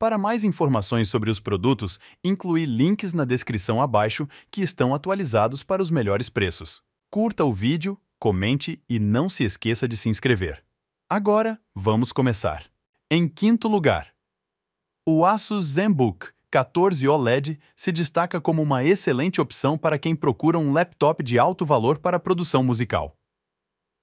Para mais informações sobre os produtos, incluí links na descrição abaixo que estão atualizados para os melhores preços. Curta o vídeo, comente e não se esqueça de se inscrever. Agora, vamos começar. Em quinto lugar, o Asus ZenBook 14 OLED se destaca como uma excelente opção para quem procura um laptop de alto valor para produção musical.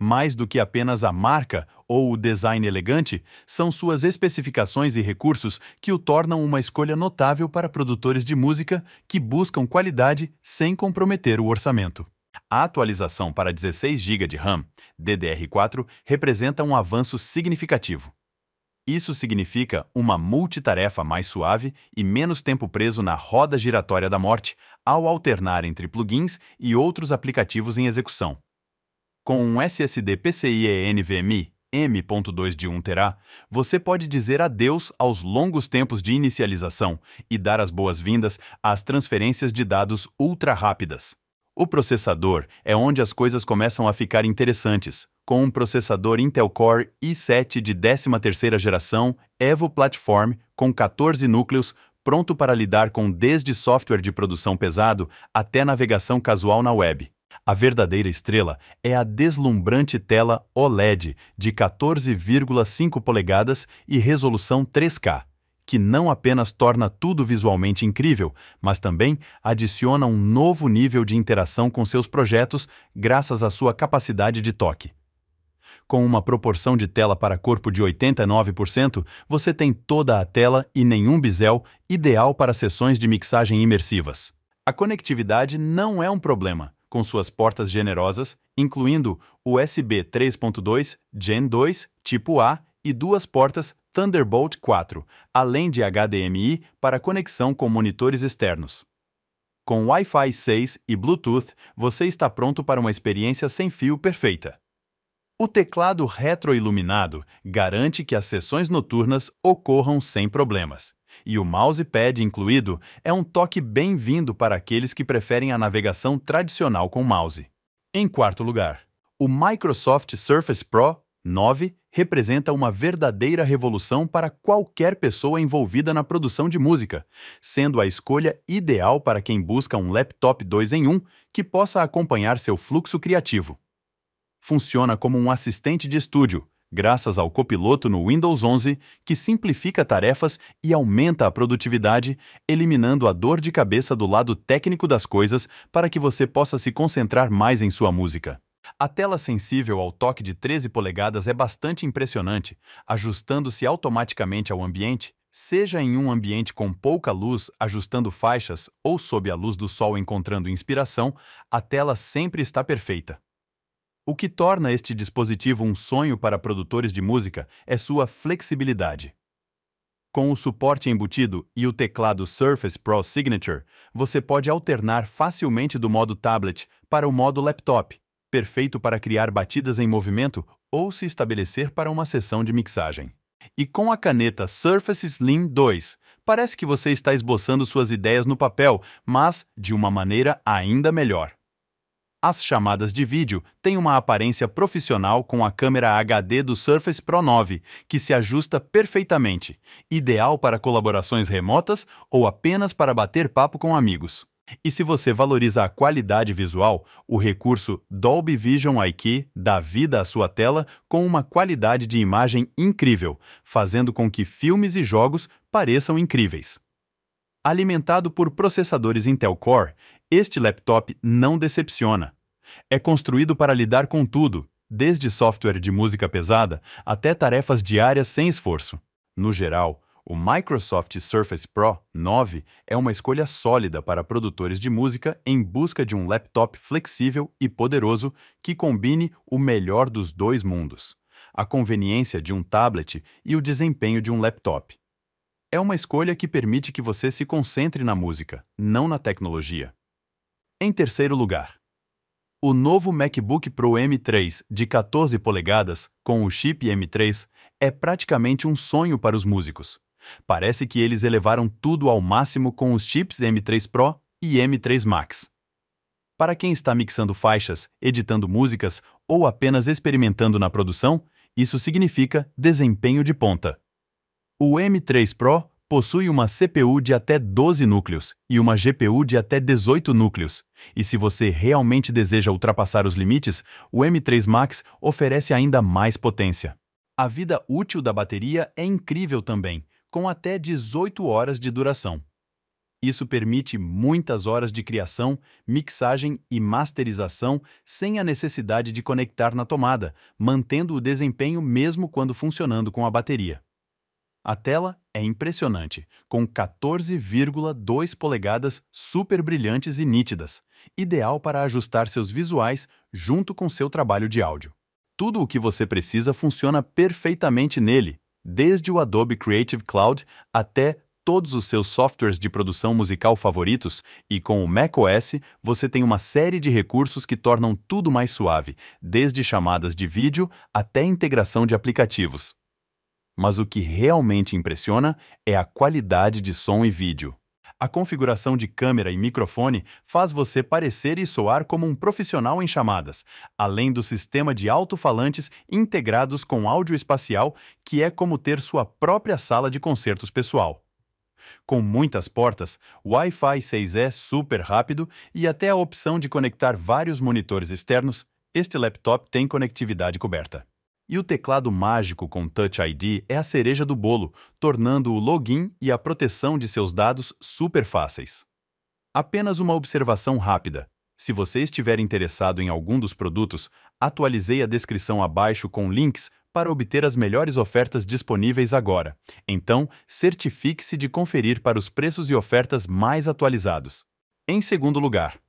Mais do que apenas a marca ou o design elegante, são suas especificações e recursos que o tornam uma escolha notável para produtores de música que buscam qualidade sem comprometer o orçamento. A atualização para 16 GB de RAM DDR4 representa um avanço significativo. Isso significa uma multitarefa mais suave e menos tempo preso na roda giratória da morte ao alternar entre plugins e outros aplicativos em execução. Com um SSD PCIe NVMe M.2 de 1 terá, você pode dizer adeus aos longos tempos de inicialização e dar as boas-vindas às transferências de dados ultra rápidas. O processador é onde as coisas começam a ficar interessantes, com um processador Intel Core i7 de 13ª geração Evo Platform com 14 núcleos, pronto para lidar com desde software de produção pesado até navegação casual na web. A verdadeira estrela é a deslumbrante tela OLED de 14,5 polegadas e resolução 3K, que não apenas torna tudo visualmente incrível, mas também adiciona um novo nível de interação com seus projetos graças à sua capacidade de toque. Com uma proporção de tela para corpo de 89%, você tem toda a tela e nenhum bisel, ideal para sessões de mixagem imersivas. A conectividade não é um problema com suas portas generosas, incluindo USB 3.2 Gen 2 tipo A e duas portas Thunderbolt 4, além de HDMI para conexão com monitores externos. Com Wi-Fi 6 e Bluetooth, você está pronto para uma experiência sem fio perfeita. O teclado retroiluminado garante que as sessões noturnas ocorram sem problemas. E o mousepad incluído é um toque bem-vindo para aqueles que preferem a navegação tradicional com mouse. Em quarto lugar, o Microsoft Surface Pro 9 representa uma verdadeira revolução para qualquer pessoa envolvida na produção de música, sendo a escolha ideal para quem busca um laptop 2 em 1 um que possa acompanhar seu fluxo criativo. Funciona como um assistente de estúdio, graças ao copiloto no Windows 11, que simplifica tarefas e aumenta a produtividade, eliminando a dor de cabeça do lado técnico das coisas para que você possa se concentrar mais em sua música. A tela sensível ao toque de 13 polegadas é bastante impressionante, ajustando-se automaticamente ao ambiente, seja em um ambiente com pouca luz, ajustando faixas ou sob a luz do sol encontrando inspiração, a tela sempre está perfeita. O que torna este dispositivo um sonho para produtores de música é sua flexibilidade. Com o suporte embutido e o teclado Surface Pro Signature, você pode alternar facilmente do modo tablet para o modo laptop, perfeito para criar batidas em movimento ou se estabelecer para uma sessão de mixagem. E com a caneta Surface Slim 2, parece que você está esboçando suas ideias no papel, mas de uma maneira ainda melhor. As chamadas de vídeo têm uma aparência profissional com a câmera HD do Surface Pro 9, que se ajusta perfeitamente, ideal para colaborações remotas ou apenas para bater papo com amigos. E se você valoriza a qualidade visual, o recurso Dolby Vision IQ dá vida à sua tela com uma qualidade de imagem incrível, fazendo com que filmes e jogos pareçam incríveis. Alimentado por processadores Intel Core, este laptop não decepciona. É construído para lidar com tudo, desde software de música pesada até tarefas diárias sem esforço. No geral, o Microsoft Surface Pro 9 é uma escolha sólida para produtores de música em busca de um laptop flexível e poderoso que combine o melhor dos dois mundos, a conveniência de um tablet e o desempenho de um laptop. É uma escolha que permite que você se concentre na música, não na tecnologia. Em terceiro lugar, o novo MacBook Pro M3 de 14 polegadas com o chip M3 é praticamente um sonho para os músicos. Parece que eles elevaram tudo ao máximo com os chips M3 Pro e M3 Max. Para quem está mixando faixas, editando músicas ou apenas experimentando na produção, isso significa desempenho de ponta. O M3 Pro possui uma CPU de até 12 núcleos e uma GPU de até 18 núcleos. E se você realmente deseja ultrapassar os limites, o M3 Max oferece ainda mais potência. A vida útil da bateria é incrível também, com até 18 horas de duração. Isso permite muitas horas de criação, mixagem e masterização sem a necessidade de conectar na tomada, mantendo o desempenho mesmo quando funcionando com a bateria. A tela é impressionante, com 14,2 polegadas super brilhantes e nítidas, ideal para ajustar seus visuais junto com seu trabalho de áudio. Tudo o que você precisa funciona perfeitamente nele, desde o Adobe Creative Cloud até todos os seus softwares de produção musical favoritos e com o macOS você tem uma série de recursos que tornam tudo mais suave, desde chamadas de vídeo até integração de aplicativos mas o que realmente impressiona é a qualidade de som e vídeo. A configuração de câmera e microfone faz você parecer e soar como um profissional em chamadas, além do sistema de alto-falantes integrados com áudio espacial, que é como ter sua própria sala de concertos pessoal. Com muitas portas, Wi-Fi 6E é super rápido e até a opção de conectar vários monitores externos, este laptop tem conectividade coberta. E o teclado mágico com Touch ID é a cereja do bolo, tornando o login e a proteção de seus dados super fáceis. Apenas uma observação rápida. Se você estiver interessado em algum dos produtos, atualizei a descrição abaixo com links para obter as melhores ofertas disponíveis agora. Então, certifique-se de conferir para os preços e ofertas mais atualizados. Em segundo lugar,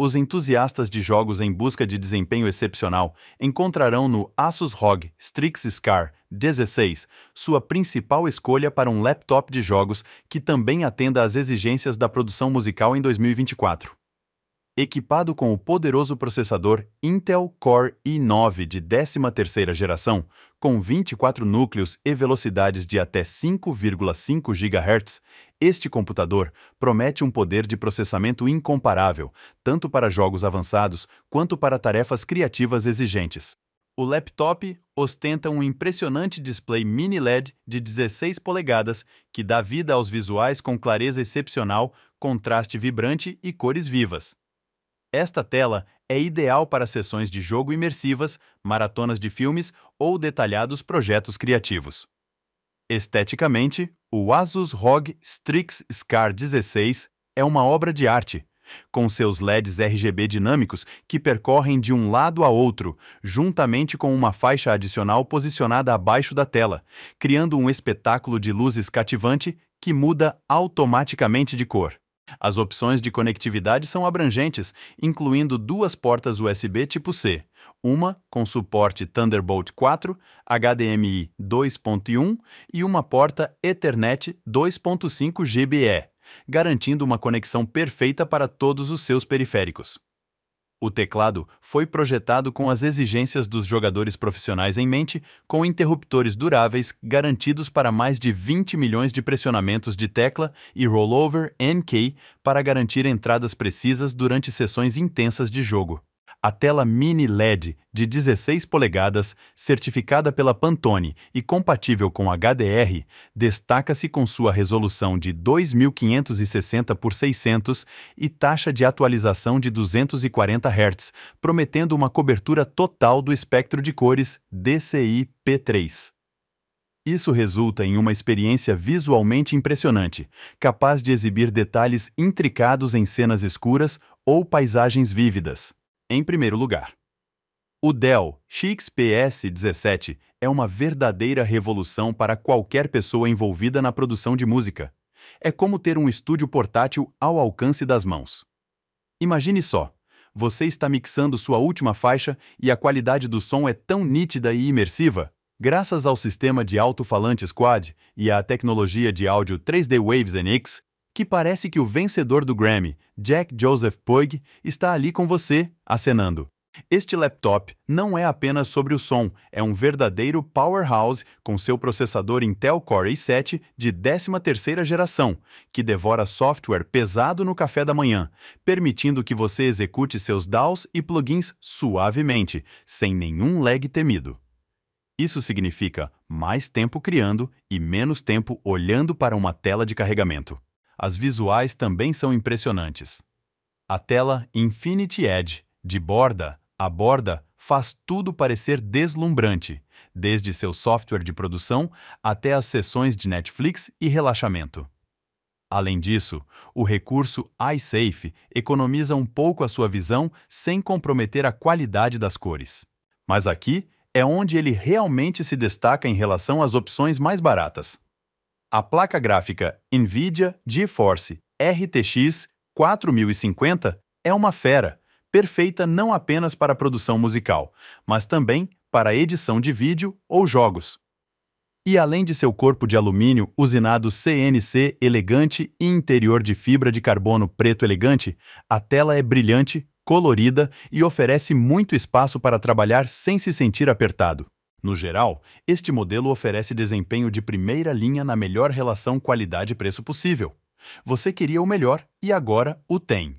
os entusiastas de jogos em busca de desempenho excepcional encontrarão no Asus ROG Strix Scar 16 sua principal escolha para um laptop de jogos que também atenda às exigências da produção musical em 2024 equipado com o poderoso processador Intel Core i9 de 13ª geração, com 24 núcleos e velocidades de até 5,5 GHz, este computador promete um poder de processamento incomparável, tanto para jogos avançados quanto para tarefas criativas exigentes. O laptop ostenta um impressionante display mini LED de 16 polegadas que dá vida aos visuais com clareza excepcional, contraste vibrante e cores vivas. Esta tela é ideal para sessões de jogo imersivas, maratonas de filmes ou detalhados projetos criativos. Esteticamente, o Asus ROG Strix Scar 16 é uma obra de arte, com seus LEDs RGB dinâmicos que percorrem de um lado a outro, juntamente com uma faixa adicional posicionada abaixo da tela, criando um espetáculo de luzes cativante que muda automaticamente de cor. As opções de conectividade são abrangentes, incluindo duas portas USB tipo C, uma com suporte Thunderbolt 4, HDMI 2.1 e uma porta Ethernet 2.5 GBE, garantindo uma conexão perfeita para todos os seus periféricos. O teclado foi projetado com as exigências dos jogadores profissionais em mente, com interruptores duráveis garantidos para mais de 20 milhões de pressionamentos de tecla e rollover NK para garantir entradas precisas durante sessões intensas de jogo a tela mini LED de 16 polegadas, certificada pela Pantone e compatível com HDR, destaca-se com sua resolução de 2560 por 600 e taxa de atualização de 240 Hz, prometendo uma cobertura total do espectro de cores DCI-P3. Isso resulta em uma experiência visualmente impressionante, capaz de exibir detalhes intricados em cenas escuras ou paisagens vívidas. Em primeiro lugar, o Dell XPS-17 é uma verdadeira revolução para qualquer pessoa envolvida na produção de música. É como ter um estúdio portátil ao alcance das mãos. Imagine só, você está mixando sua última faixa e a qualidade do som é tão nítida e imersiva, graças ao sistema de alto-falante Quad e à tecnologia de áudio 3D Waves NX, que parece que o vencedor do Grammy, Jack Joseph Puig, está ali com você, acenando. Este laptop não é apenas sobre o som, é um verdadeiro powerhouse com seu processador Intel Core i7 de 13ª geração, que devora software pesado no café da manhã, permitindo que você execute seus DAOs e plugins suavemente, sem nenhum lag temido. Isso significa mais tempo criando e menos tempo olhando para uma tela de carregamento as visuais também são impressionantes. A tela Infinity Edge, de borda a borda, faz tudo parecer deslumbrante, desde seu software de produção até as sessões de Netflix e relaxamento. Além disso, o recurso iSafe economiza um pouco a sua visão sem comprometer a qualidade das cores. Mas aqui é onde ele realmente se destaca em relação às opções mais baratas. A placa gráfica NVIDIA GeForce RTX 4050 é uma fera, perfeita não apenas para a produção musical, mas também para a edição de vídeo ou jogos. E além de seu corpo de alumínio usinado CNC elegante e interior de fibra de carbono preto elegante, a tela é brilhante, colorida e oferece muito espaço para trabalhar sem se sentir apertado. No geral, este modelo oferece desempenho de primeira linha na melhor relação qualidade-preço possível. Você queria o melhor e agora o tem.